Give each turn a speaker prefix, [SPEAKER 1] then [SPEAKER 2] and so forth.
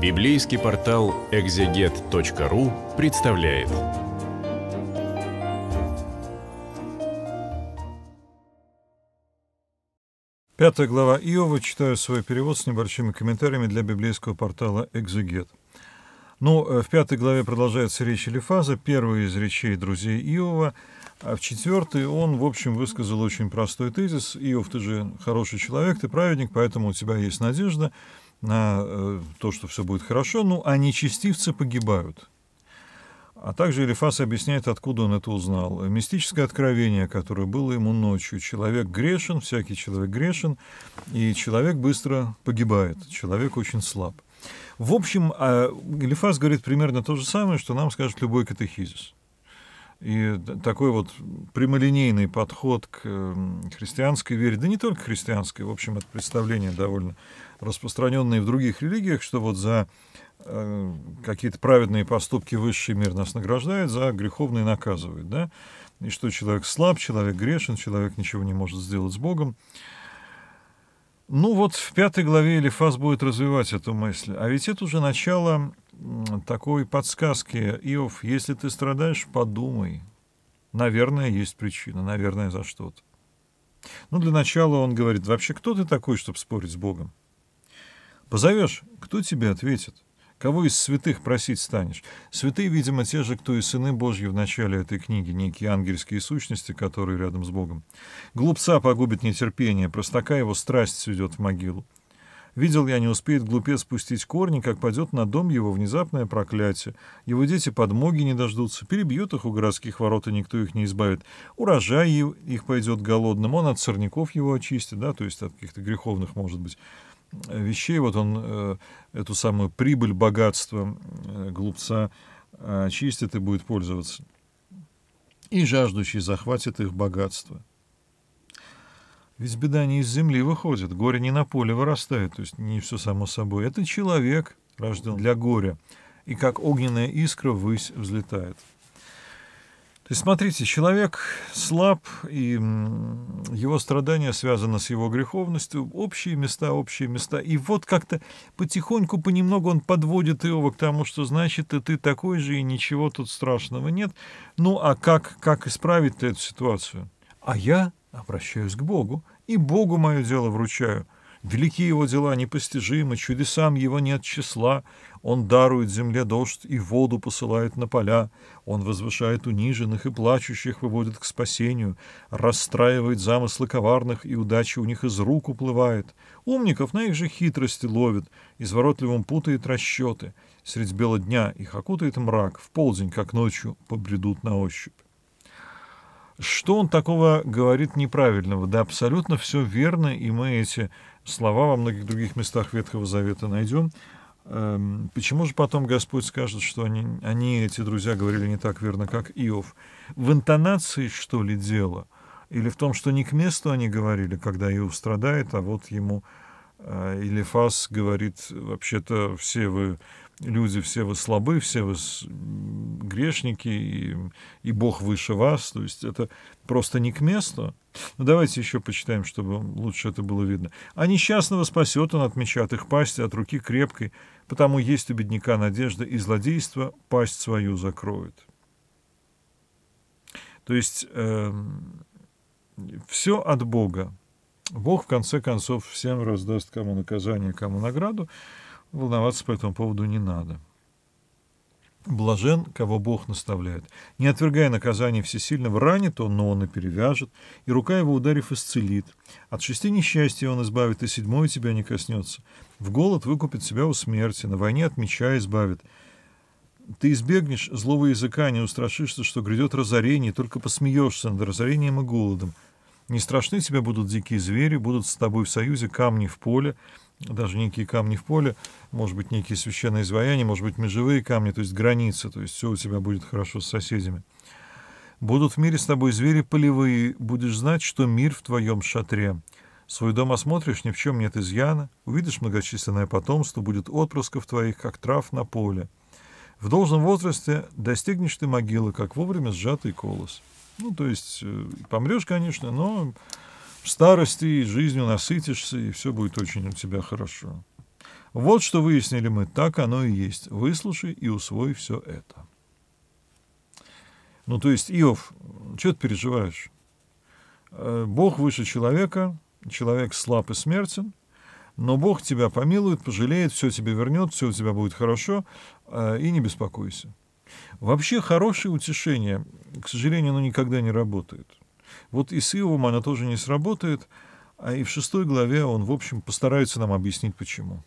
[SPEAKER 1] Библейский портал экзегет.ру представляет. Пятая глава Иова. Читаю свой перевод с небольшими комментариями для библейского портала «Экзегет». Ну, э, в пятой главе продолжается речь Элифаза, первая из речей друзей Иова, а в четвертой он, в общем, высказал очень простой тезис. «Иов, ты же хороший человек, ты праведник, поэтому у тебя есть надежда, на э, то, что все будет хорошо, ну, а нечестивцы погибают. А также Элифас объясняет, откуда он это узнал. Мистическое откровение, которое было ему ночью. Человек грешен, всякий человек грешен, и человек быстро погибает, человек очень слаб. В общем, а, Элифас говорит примерно то же самое, что нам скажет любой катехизис. И такой вот прямолинейный подход к эм, христианской вере, да не только христианской, в общем, это представление довольно распространенное в других религиях, что вот за э, какие-то праведные поступки высший мир нас награждает, за греховные наказывает, да, и что человек слаб, человек грешен, человек ничего не может сделать с Богом. Ну вот в пятой главе Элифас будет развивать эту мысль. А ведь это уже начало такой подсказки. Иов, если ты страдаешь, подумай. Наверное, есть причина, наверное, за что-то. Ну, для начала он говорит, вообще, кто ты такой, чтобы спорить с Богом? Позовешь, кто тебе ответит? Кого из святых просить станешь? Святые, видимо, те же, кто и сыны Божьи в начале этой книги, некие ангельские сущности, которые рядом с Богом. Глупца погубит нетерпение, простака его страсть сведет в могилу. Видел я, не успеет глупец спустить корни, как падет на дом его внезапное проклятие. Его дети подмоги не дождутся, перебьют их у городских ворот, и никто их не избавит. Урожай их пойдет голодным, он от сорняков его очистит, да, то есть от каких-то греховных, может быть, э, вещей. Вот он э, эту самую прибыль, богатство э, глупца э, очистит и будет пользоваться. И жаждущий захватит их богатство. Ведь беда не из земли выходит, горе не на поле вырастает, то есть не все само собой. Это человек рожден для горя, и как огненная искра ввысь взлетает. То есть, смотрите, человек слаб, и его страдания связаны с его греховностью, общие места, общие места. И вот как-то потихоньку, понемногу он подводит Иова к тому, что значит, и ты такой же, и ничего тут страшного нет. Ну, а как, как исправить эту ситуацию? А я обращаюсь к Богу, и Богу мое дело вручаю. Велики его дела непостижимы, чудесам его нет числа. Он дарует земле дождь и воду посылает на поля. Он возвышает униженных и плачущих, выводит к спасению, расстраивает замыслы коварных, и удача у них из рук уплывает. Умников на их же хитрости ловит, изворотливым путает расчеты. Средь бела дня их окутает мрак, в полдень, как ночью, побредут на ощупь. Что он такого говорит неправильного? Да абсолютно все верно, и мы эти слова во многих других местах Ветхого Завета найдем. Эм, почему же потом Господь скажет, что они, они, эти друзья, говорили не так верно, как Иов? В интонации, что ли, дело? Или в том, что не к месту они говорили, когда Иов страдает, а вот ему Илифас э, говорит, вообще-то все вы люди, все вы слабы, все вы грешники, и, и Бог выше вас. То есть это просто не к месту. Но ну, давайте еще почитаем, чтобы лучше это было видно. «А несчастного спасет он от меча, от их пасти, от руки крепкой, потому есть у бедняка надежда, и злодейство пасть свою закроет». То есть э, эм, все от Бога. Бог, в конце концов, всем раздаст кому наказание, кому награду волноваться по этому поводу не надо. Блажен, кого Бог наставляет, не отвергая наказания всесильного, ранит он, но он и перевяжет, и рука его, ударив, исцелит. От шести несчастья он избавит, и седьмое тебя не коснется. В голод выкупит себя у смерти, на войне от меча избавит. Ты избегнешь злого языка, не устрашишься, что грядет разорение, только посмеешься над разорением и голодом. Не страшны тебя будут дикие звери, будут с тобой в союзе камни в поле, даже некие камни в поле, может быть, некие священные изваяния, может быть, межевые камни, то есть граница, то есть все у тебя будет хорошо с соседями. Будут в мире с тобой звери полевые, будешь знать, что мир в твоем шатре. Свой дом осмотришь, ни в чем нет изъяна, увидишь многочисленное потомство, будет отпрысков твоих, как трав на поле. В должном возрасте достигнешь ты могилы, как вовремя сжатый колос. Ну, то есть, э, помрешь, конечно, но в старости и жизнью насытишься, и все будет очень у тебя хорошо. Вот что выяснили мы, так оно и есть. Выслушай и усвой все это. Ну, то есть, Иов, что ты переживаешь? Э, Бог выше человека, человек слаб и смертен, но Бог тебя помилует, пожалеет, все тебе вернет, все у тебя будет хорошо, э, и не беспокойся. Вообще хорошее утешение, к сожалению, оно никогда не работает. Вот и с Иовом она тоже не сработает, а и в шестой главе он, в общем, постарается нам объяснить, почему.